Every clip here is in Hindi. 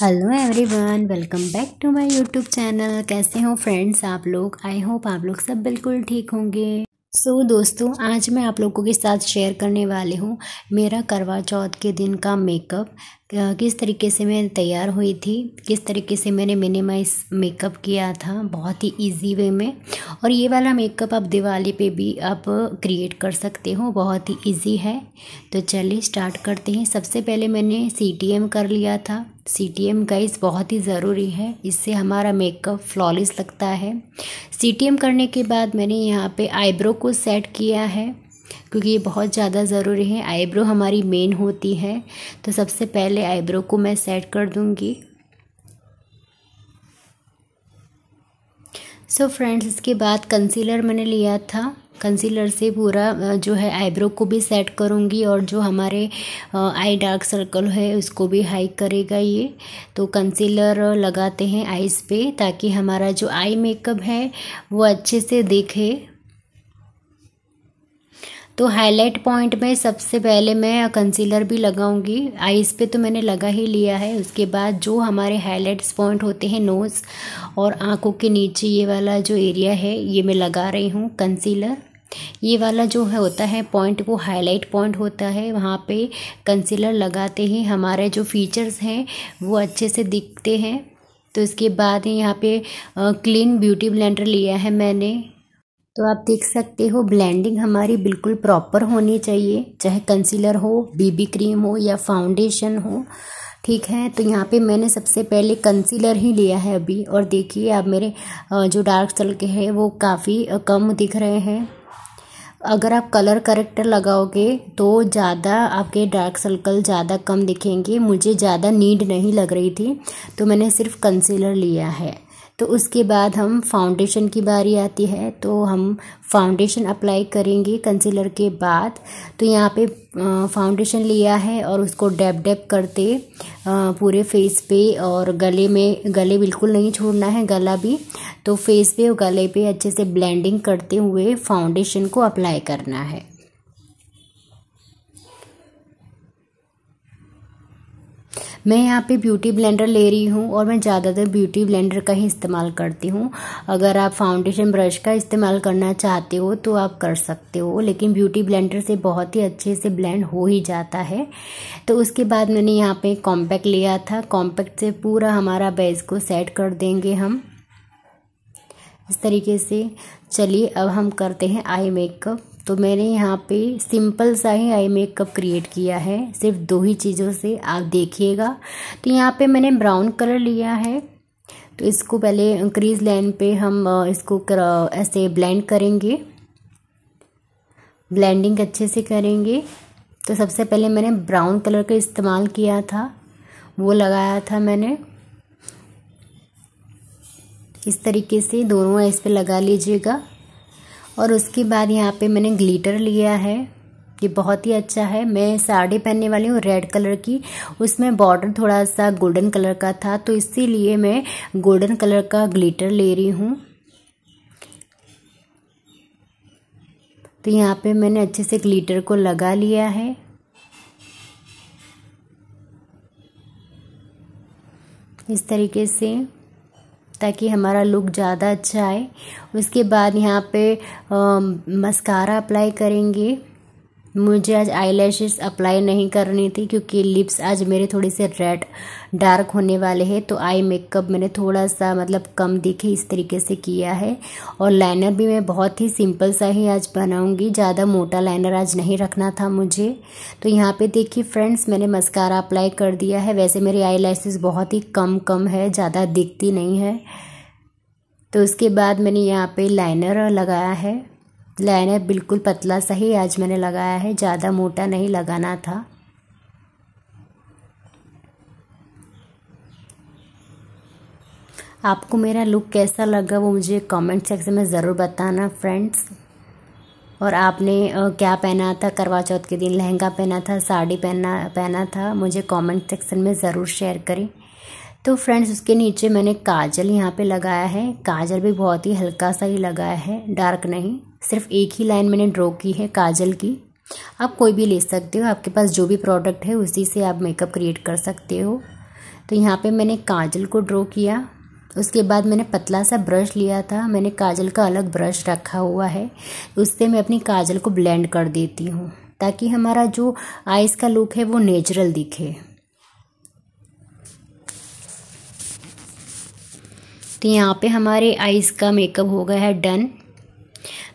hello everyone welcome back to my YouTube channel कैसे हो फ्रेंड्स आप लोग आई होप आप लोग सब बिल्कुल ठीक होंगे सो so, दोस्तों आज मैं आप लोगों के साथ शेयर करने वाली हूँ मेरा करवा चौथ के दिन का मेकअप किस तरीके से मैं तैयार हुई थी किस तरीके से मैंने मिनिमाइज मेकअप किया था बहुत ही इजी वे में और ये वाला मेकअप आप दिवाली पे भी आप क्रिएट कर सकते हो बहुत ही इजी है तो चलिए स्टार्ट करते हैं सबसे पहले मैंने सी टी एम कर लिया था सी टी एम गाइज बहुत ही ज़रूरी है इससे हमारा मेकअप फ्लॉलेस लगता है सी टी एम करने के बाद मैंने यहाँ पे आईब्रो को सेट किया है क्योंकि ये बहुत ज़्यादा ज़रूरी है आईब्रो हमारी मेन होती है तो सबसे पहले आईब्रो को मैं सेट कर दूँगी सो so फ्रेंड्स इसके बाद कंसीलर मैंने लिया था कंसीलर से पूरा जो है आईब्रो को भी सेट करूँगी और जो हमारे आई डार्क सर्कल है उसको भी हाई करेगा ये तो कंसीलर लगाते हैं आईज़ पे ताकि हमारा जो आई मेकअप है वो अच्छे से दिखे तो हाईलाइट पॉइंट में सबसे पहले मैं कंसीलर भी लगाऊंगी आईज पे तो मैंने लगा ही लिया है उसके बाद जो हमारे हाईलाइट्स पॉइंट होते हैं नोज़ और आँखों के नीचे ये वाला जो एरिया है ये मैं लगा रही हूँ कंसीलर ये वाला जो है होता है पॉइंट वो हाईलाइट पॉइंट होता है वहाँ पे कंसीलर लगाते ही हमारे जो फीचर्स हैं वो अच्छे से दिखते हैं तो इसके बाद यहाँ पे क्लीन ब्यूटी ब्लेंडर लिया है मैंने तो आप देख सकते हो ब्लेंडिंग हमारी बिल्कुल प्रॉपर होनी चाहिए चाहे कंसीलर हो बीबी क्रीम हो या फाउंडेशन हो ठीक है तो यहाँ पे मैंने सबसे पहले कंसीलर ही लिया है अभी और देखिए अब मेरे जो डार्क सर्कल के हैं वो काफ़ी कम दिख रहे हैं अगर आप कलर करेक्टर लगाओगे तो ज़्यादा आपके डार्क सर्कल ज़्यादा कम दिखेंगे मुझे ज़्यादा नीड नहीं लग रही थी तो मैंने सिर्फ कंसीलर लिया है तो उसके बाद हम फाउंडेशन की बारी आती है तो हम फाउंडेशन अप्लाई करेंगे कंसीलर के बाद तो यहाँ पे फाउंडेशन लिया है और उसको डैप डैप करते पूरे फेस पे और गले में गले बिल्कुल नहीं छोड़ना है गला भी तो फेस पे और गले पे अच्छे से ब्लेंडिंग करते हुए फाउंडेशन को अप्लाई करना है मैं यहाँ पे ब्यूटी ब्लेंडर ले रही हूँ और मैं ज़्यादातर ब्यूटी ब्लेंडर का ही इस्तेमाल करती हूँ अगर आप फाउंडेशन ब्रश का इस्तेमाल करना चाहते हो तो आप कर सकते हो लेकिन ब्यूटी ब्लेंडर से बहुत ही अच्छे से ब्लेंड हो ही जाता है तो उसके बाद मैंने यहाँ पे कॉम्पैक्ट लिया था कॉम्पैक्ट से पूरा हमारा बेस को सेट कर देंगे हम इस तरीके से चलिए अब हम करते हैं आई मेकअप तो मैंने यहाँ पे सिंपल सा ही आई मेकअप क्रिएट किया है सिर्फ दो ही चीज़ों से आप देखिएगा तो यहाँ पे मैंने ब्राउन कलर लिया है तो इसको पहले क्रीज लाइन पे हम इसको कर, ऐसे ब्लेंड करेंगे ब्लेंडिंग अच्छे से करेंगे तो सबसे पहले मैंने ब्राउन कलर का इस्तेमाल किया था वो लगाया था मैंने इस तरीके से दोनों इस पर लगा लीजिएगा और उसके बाद यहाँ पे मैंने ग्लिटर लिया है ये बहुत ही अच्छा है मैं साड़ी पहनने वाली हूँ रेड कलर की उसमें बॉर्डर थोड़ा सा गोल्डन कलर का था तो इसीलिए मैं गोल्डन कलर का ग्लिटर ले रही हूँ तो यहाँ पे मैंने अच्छे से ग्लिटर को लगा लिया है इस तरीके से ताकि हमारा लुक ज़्यादा अच्छा आए उसके बाद यहाँ पे मस्कारा अप्लाई करेंगे मुझे आज आई अप्लाई नहीं करनी थी क्योंकि लिप्स आज मेरे थोड़े से रेड डार्क होने वाले हैं तो आई मेकअप मैंने थोड़ा सा मतलब कम दिखे इस तरीके से किया है और लाइनर भी मैं बहुत ही सिंपल सा ही आज बनाऊंगी ज़्यादा मोटा लाइनर आज नहीं रखना था मुझे तो यहाँ पे देखिए फ्रेंड्स मैंने मस्कारा अप्लाई कर दिया है वैसे मेरी आई बहुत ही कम कम है ज़्यादा दिखती नहीं है तो उसके बाद मैंने यहाँ पर लाइनर लगाया है है बिल्कुल पतला सा ही आज मैंने लगाया है ज़्यादा मोटा नहीं लगाना था आपको मेरा लुक कैसा लगा वो मुझे कमेंट सेक्शन में ज़रूर बताना फ्रेंड्स और आपने क्या पहना था करवा चौथ के दिन लहंगा पहना था साड़ी पहना पहना था मुझे कमेंट सेक्शन में ज़रूर शेयर करें तो फ्रेंड्स उसके नीचे मैंने काजल यहाँ पे लगाया है काजल भी बहुत ही हल्का सा ही लगाया है डार्क नहीं सिर्फ एक ही लाइन मैंने ड्रॉ की है काजल की आप कोई भी ले सकते हो आपके पास जो भी प्रोडक्ट है उसी से आप मेकअप क्रिएट कर सकते हो तो यहाँ पे मैंने काजल को ड्रॉ किया उसके बाद मैंने पतला सा ब्रश लिया था मैंने काजल का अलग ब्रश रखा हुआ है उससे मैं अपनी काजल को ब्लेंड कर देती हूँ ताकि हमारा जो आइज़ का लुक है वो नेचुरल दिखे तो यहाँ पे हमारे आइज़ का मेकअप हो गया है डन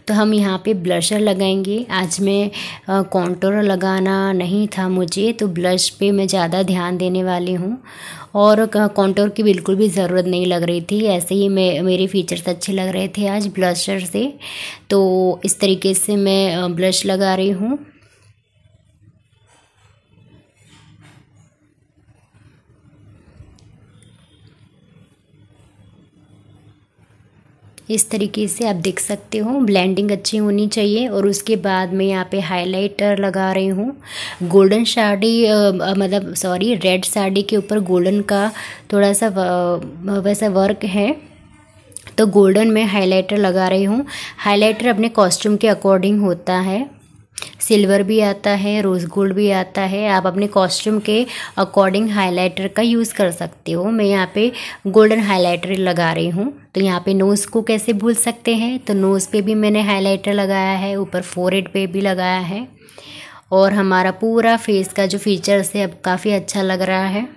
तो हम यहाँ पे ब्लशर लगाएंगे आज मैं कॉन्टोर लगाना नहीं था मुझे तो ब्लश पे मैं ज़्यादा ध्यान देने वाली हूँ और कॉन्टोर की बिल्कुल भी ज़रूरत नहीं लग रही थी ऐसे ही मैं मेरे फीचर्स अच्छे लग रहे थे आज ब्लशर से तो इस तरीके से मैं ब्लश लगा रही हूँ इस तरीके से आप देख सकते हो ब्लेंडिंग अच्छी होनी चाहिए और उसके बाद मैं यहाँ पे हाइलाइटर लगा रही हूँ गोल्डन साड़ी मतलब सॉरी रेड साड़ी के ऊपर गोल्डन का थोड़ा सा वैसा वर्क है तो गोल्डन में हाइलाइटर लगा रही हूँ हाइलाइटर अपने कॉस्ट्यूम के अकॉर्डिंग होता है सिल्वर भी आता है रोज़ गोल्ड भी आता है आप अपने कॉस्ट्यूम के अकॉर्डिंग हाइलाइटर का यूज़ कर सकते हो मैं यहाँ पे गोल्डन हाइलाइटर लगा रही हूँ तो यहाँ पे नोज़ को कैसे भूल सकते हैं तो नोज़ पे भी मैंने हाइलाइटर लगाया है ऊपर एड पे भी लगाया है और हमारा पूरा फेस का जो फीचर्स है अब काफ़ी अच्छा लग रहा है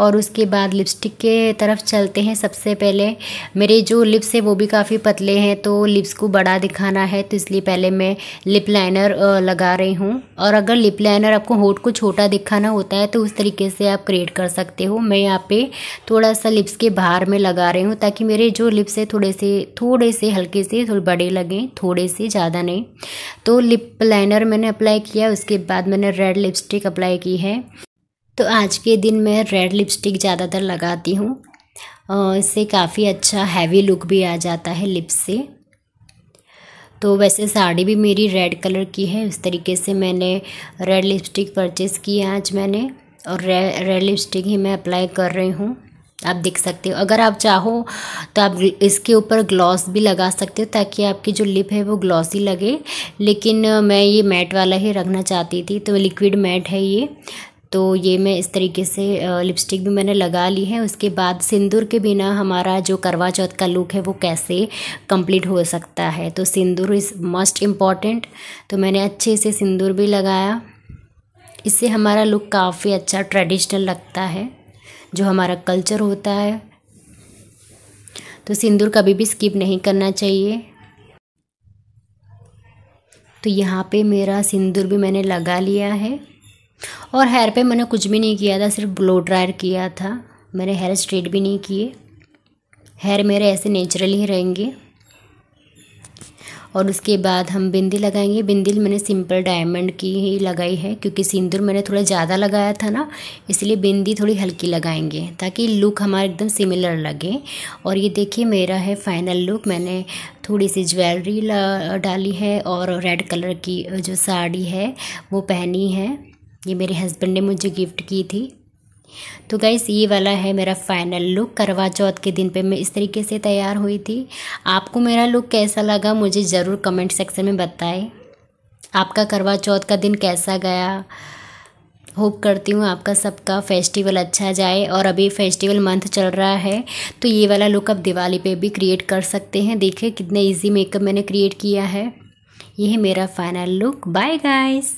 और उसके बाद लिपस्टिक के तरफ चलते हैं सबसे पहले मेरे जो लिप्स हैं वो भी काफ़ी पतले हैं तो लिप्स को बड़ा दिखाना है तो इसलिए पहले मैं लिप लाइनर लगा रही हूँ और अगर लिप लाइनर आपको होठ को छोटा दिखाना होता है तो उस तरीके से आप क्रिएट कर सकते हो मैं यहाँ पे थोड़ा सा लिप्स के बाहर में लगा रही हूँ ताकि मेरे जो लिप्स है थोड़े से थोड़े से हल्के से थोड़े बड़े लगें थोड़े से ज़्यादा नहीं तो लिप लाइनर मैंने अप्लाई किया उसके बाद मैंने रेड लिपस्टिक अप्लाई की है तो आज के दिन मैं रेड लिपस्टिक ज़्यादातर लगाती हूँ इससे काफ़ी अच्छा हैवी लुक भी आ जाता है लिप्स से तो वैसे साड़ी भी मेरी रेड कलर की है उस तरीके से मैंने रेड लिपस्टिक परचेज़ की है आज मैंने और रे, रेड लिपस्टिक ही मैं अप्लाई कर रही हूँ आप देख सकते हो अगर आप चाहो तो आप इसके ऊपर ग्लॉस भी लगा सकते हो ताकि आपकी जो लिप है वो ग्लॉसी लगे लेकिन मैं ये मैट वाला ही रखना चाहती थी तो लिक्विड मैट है ये तो ये मैं इस तरीके से लिपस्टिक भी मैंने लगा ली है उसके बाद सिंदूर के बिना हमारा जो करवा चौथ का लुक है वो कैसे कंप्लीट हो सकता है तो सिंदूर इज़ मस्ट इम्पॉर्टेंट तो मैंने अच्छे से सिंदूर भी लगाया इससे हमारा लुक काफ़ी अच्छा ट्रेडिशनल लगता है जो हमारा कल्चर होता है तो सिंदूर कभी भी स्किप नहीं करना चाहिए तो यहाँ पे मेरा सिंदूर भी मैंने लगा लिया है और हेयर पे मैंने कुछ भी नहीं किया था सिर्फ ब्लो ड्रायर किया था मैंने हेयर स्ट्रेट भी नहीं किए हेयर मेरे ऐसे नेचुरली ही रहेंगे और उसके बाद हम बिंदी लगाएंगे बिंदी मैंने सिंपल डायमंड की ही लगाई है क्योंकि सिंदूर मैंने थोड़ा ज़्यादा लगाया था ना इसलिए बिंदी थोड़ी हल्की लगाएंगे ताकि लुक हमारा एकदम सिमिलर लगे और ये देखिए मेरा है फाइनल लुक मैंने थोड़ी सी ज्वेलरी डाली है और रेड कलर की जो साड़ी है वो पहनी है ये मेरे हस्बैंड ने मुझे गिफ्ट की थी तो गाइस ये वाला है मेरा फाइनल लुक करवा चौथ के दिन पे मैं इस तरीके से तैयार हुई थी आपको मेरा लुक कैसा लगा मुझे ज़रूर कमेंट सेक्शन में बताएं आपका करवा चौथ का दिन कैसा गया होप करती हूँ आपका सबका फेस्टिवल अच्छा जाए और अभी फेस्टिवल मंथ चल रहा है तो ये वाला लुक आप दिवाली पे भी क्रिएट कर सकते हैं देखिए कितने इजी मेकअप मैंने क्रिएट किया है यह है मेरा फाइनल लुक बाय गाइस